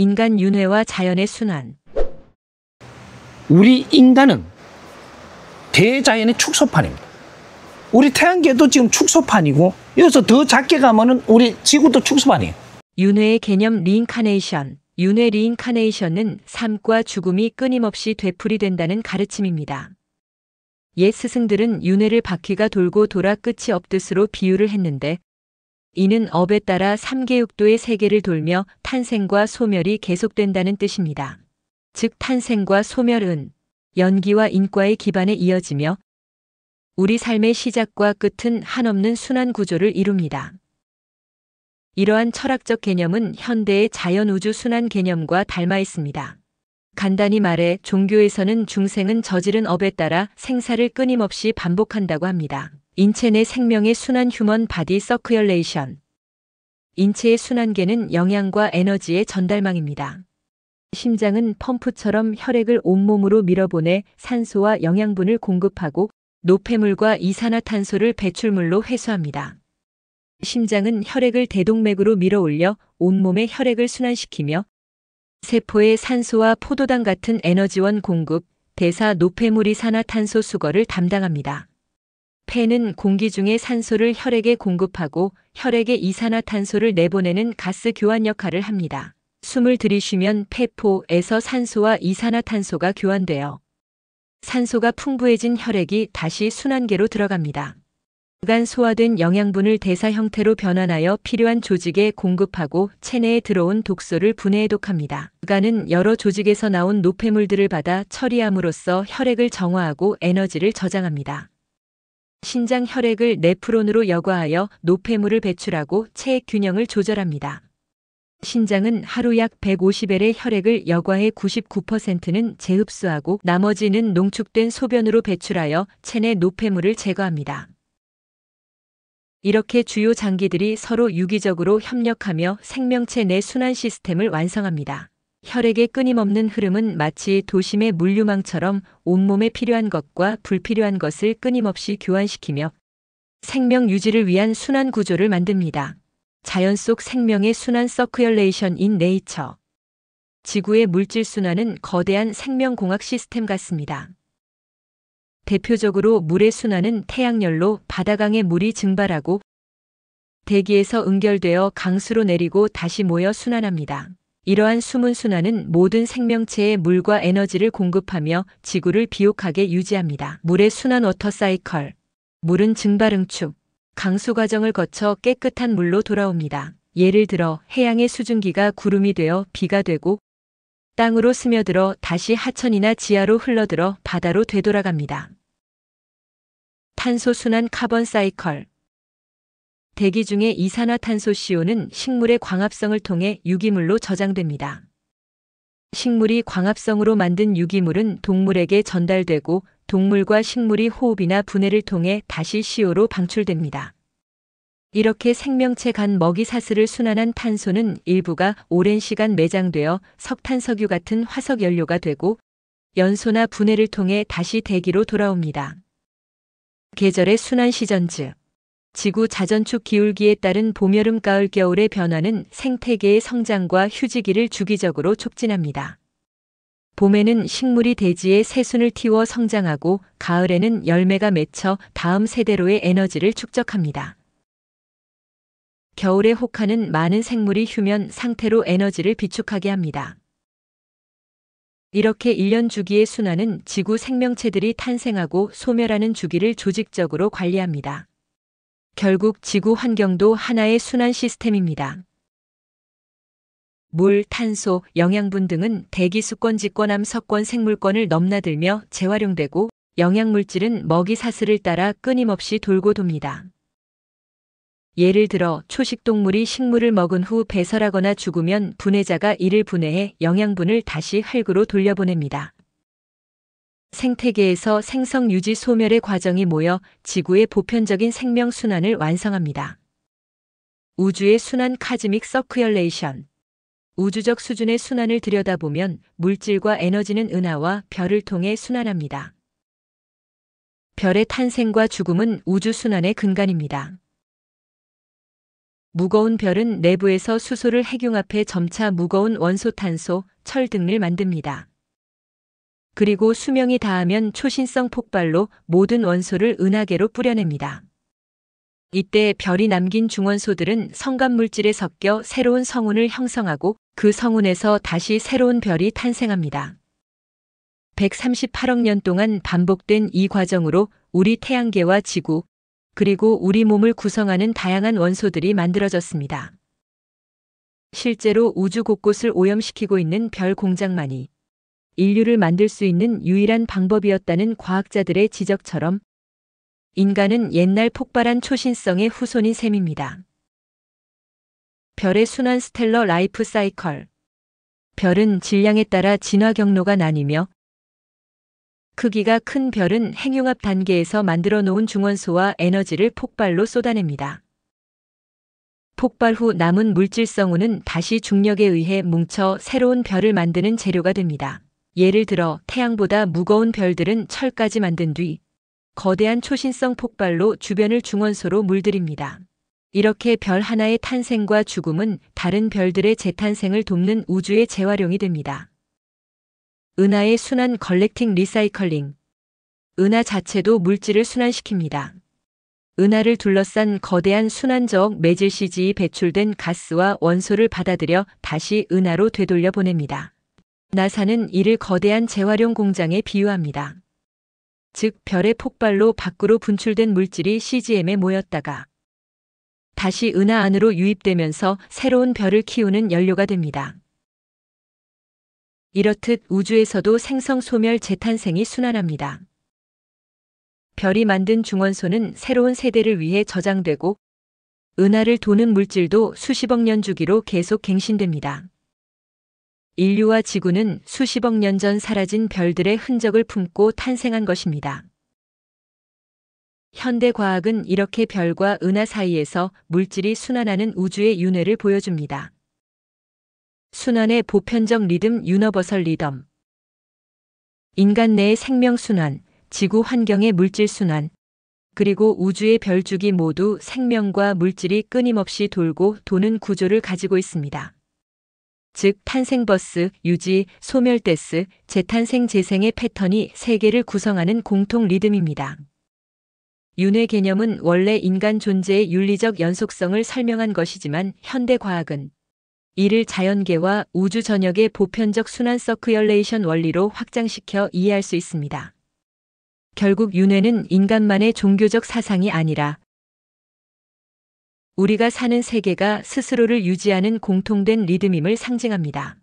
인간 윤회와 자연의 순환. 우리 인간은 대자연의 축소판입니다. 우리 태양계도 지금 축소판이고 여기서 더 작게 가면은 우리 지구도 축소판이에요. 윤회의 개념 리인카네이션. 윤회 리인카네이션은 삶과 죽음이 끊임없이 되풀이된다는 가르침입니다. 옛 스승들은 윤회를 바퀴가 돌고 돌아 끝이 없듯으로 비유를 했는데 이는 업에 따라 3개육도의 세계를 돌며 탄생과 소멸이 계속된다는 뜻입니다. 즉 탄생과 소멸은 연기와 인과의 기반에 이어지며 우리 삶의 시작과 끝은 한없는 순환 구조를 이룹니다. 이러한 철학적 개념은 현대의 자연우주 순환 개념과 닮아 있습니다. 간단히 말해 종교에서는 중생은 저지른 업에 따라 생사를 끊임없이 반복한다고 합니다. 인체 내 생명의 순환 휴먼 바디 서큐얼레이션. 인체의 순환계는 영양과 에너지의 전달망입니다. 심장은 펌프처럼 혈액을 온몸으로 밀어보내 산소와 영양분을 공급하고 노폐물과 이산화탄소를 배출물로 회수합니다. 심장은 혈액을 대동맥으로 밀어올려 온몸의 혈액을 순환시키며 세포의 산소와 포도당 같은 에너지원 공급, 대사 노폐물 이산화탄소 수거를 담당합니다. 폐는 공기 중에 산소를 혈액에 공급하고 혈액에 이산화탄소를 내보내는 가스 교환 역할을 합니다. 숨을 들이쉬면 폐포에서 산소와 이산화탄소가 교환되어 산소가 풍부해진 혈액이 다시 순환계로 들어갑니다. 그간 소화된 영양분을 대사 형태로 변환하여 필요한 조직에 공급하고 체내에 들어온 독소를 분해해 독합니다. 그간은 여러 조직에서 나온 노폐물들을 받아 처리함으로써 혈액을 정화하고 에너지를 저장합니다. 신장 혈액을 네프론으로 여과하여 노폐물을 배출하고 체액 균형을 조절합니다. 신장은 하루 약 150l의 혈액을 여과해 99%는 재흡수하고 나머지는 농축된 소변으로 배출하여 체내 노폐물을 제거합니다. 이렇게 주요 장기들이 서로 유기적으로 협력하며 생명체 내 순환 시스템을 완성합니다. 혈액의 끊임없는 흐름은 마치 도심의 물류망처럼 온몸에 필요한 것과 불필요한 것을 끊임없이 교환시키며 생명 유지를 위한 순환 구조를 만듭니다. 자연 속 생명의 순환 서큐얼레이션인 네이처. 지구의 물질 순환은 거대한 생명공학 시스템 같습니다. 대표적으로 물의 순환은 태양열로 바다강의 물이 증발하고 대기에서 응결되어 강수로 내리고 다시 모여 순환합니다. 이러한 숨은 순환은 모든 생명체에 물과 에너지를 공급하며 지구를 비옥하게 유지합니다. 물의 순환 워터 사이클. 물은 증발응축, 강수 과정을 거쳐 깨끗한 물로 돌아옵니다. 예를 들어 해양의 수증기가 구름이 되어 비가 되고 땅으로 스며들어 다시 하천이나 지하로 흘러들어 바다로 되돌아갑니다. 탄소순환 카본 사이클 대기 중에 이산화탄소 CO는 식물의 광합성을 통해 유기물로 저장됩니다. 식물이 광합성으로 만든 유기물은 동물에게 전달되고 동물과 식물이 호흡이나 분해를 통해 다시 CO로 방출됩니다. 이렇게 생명체 간 먹이 사슬을 순환한 탄소는 일부가 오랜 시간 매장되어 석탄석유 같은 화석 연료가 되고 연소나 분해를 통해 다시 대기로 돌아옵니다. 계절의 순환 시전 즉 지구 자전축 기울기에 따른 봄, 여름, 가을, 겨울의 변화는 생태계의 성장과 휴지기를 주기적으로 촉진합니다. 봄에는 식물이 대지에 새순을 틔워 성장하고 가을에는 열매가 맺혀 다음 세대로의 에너지를 축적합니다. 겨울의 혹한은 많은 생물이 휴면 상태로 에너지를 비축하게 합니다. 이렇게 1년 주기의 순환은 지구 생명체들이 탄생하고 소멸하는 주기를 조직적으로 관리합니다. 결국 지구 환경도 하나의 순환 시스템입니다. 물, 탄소, 영양분 등은 대기 수권직권함석권 생물권을 넘나들며 재활용되고 영양물질은 먹이 사슬을 따라 끊임없이 돌고 돕니다. 예를 들어 초식동물이 식물을 먹은 후 배설하거나 죽으면 분해자가 이를 분해해 영양분을 다시 흙으로 돌려보냅니다. 생태계에서 생성 유지 소멸의 과정이 모여 지구의 보편적인 생명 순환을 완성합니다. 우주의 순환 카즈믹 서큐얼레이션 우주적 수준의 순환을 들여다보면 물질과 에너지는 은하와 별을 통해 순환합니다. 별의 탄생과 죽음은 우주 순환의 근간입니다. 무거운 별은 내부에서 수소를 핵융합해 점차 무거운 원소 탄소, 철 등을 만듭니다. 그리고 수명이 다하면 초신성 폭발로 모든 원소를 은하계로 뿌려냅니다. 이때 별이 남긴 중원소들은 성간물질에 섞여 새로운 성운을 형성하고 그 성운에서 다시 새로운 별이 탄생합니다. 138억 년 동안 반복된 이 과정으로 우리 태양계와 지구, 그리고 우리 몸을 구성하는 다양한 원소들이 만들어졌습니다. 실제로 우주 곳곳을 오염시키고 있는 별 공장만이 인류를 만들 수 있는 유일한 방법이었다는 과학자들의 지적처럼 인간은 옛날 폭발한 초신성의 후손인 셈입니다. 별의 순환 스텔러 라이프 사이컬 별은 질량에 따라 진화 경로가 나뉘며 크기가 큰 별은 핵융합 단계에서 만들어 놓은 중원소와 에너지를 폭발로 쏟아냅니다. 폭발 후 남은 물질성우는 다시 중력에 의해 뭉쳐 새로운 별을 만드는 재료가 됩니다. 예를 들어 태양보다 무거운 별들은 철까지 만든 뒤 거대한 초신성 폭발로 주변을 중원소로 물들입니다. 이렇게 별 하나의 탄생과 죽음은 다른 별들의 재탄생을 돕는 우주의 재활용이 됩니다. 은하의 순환 컬렉팅 리사이클링 은하 자체도 물질을 순환시킵니다. 은하를 둘러싼 거대한 순환적 매질시지 배출된 가스와 원소를 받아들여 다시 은하로 되돌려 보냅니다. 나사는 이를 거대한 재활용 공장에 비유합니다. 즉 별의 폭발로 밖으로 분출된 물질이 CGM에 모였다가 다시 은하 안으로 유입되면서 새로운 별을 키우는 연료가 됩니다. 이렇듯 우주에서도 생성 소멸 재탄생이 순환합니다. 별이 만든 중원소는 새로운 세대를 위해 저장되고 은하를 도는 물질도 수십억 년 주기로 계속 갱신됩니다. 인류와 지구는 수십억 년 전 사라진 별들의 흔적을 품고 탄생한 것입니다. 현대 과학은 이렇게 별과 은하 사이에서 물질이 순환하는 우주의 윤회를 보여줍니다. 순환의 보편적 리듬 유너버설 리듬 인간 내의 생명 순환, 지구 환경의 물질 순환, 그리고 우주의 별주기 모두 생명과 물질이 끊임없이 돌고 도는 구조를 가지고 있습니다. 즉 탄생버스, 유지, 소멸데스, 재탄생 재생의 패턴이 세계를 구성하는 공통 리듬입니다. 윤회 개념은 원래 인간 존재의 윤리적 연속성을 설명한 것이지만 현대 과학은 이를 자연계와 우주 전역의 보편적 순환 서크열레이션 원리로 확장시켜 이해할 수 있습니다. 결국 윤회는 인간만의 종교적 사상이 아니라 우리가 사는 세계가 스스로를 유지하는 공통된 리듬임을 상징합니다.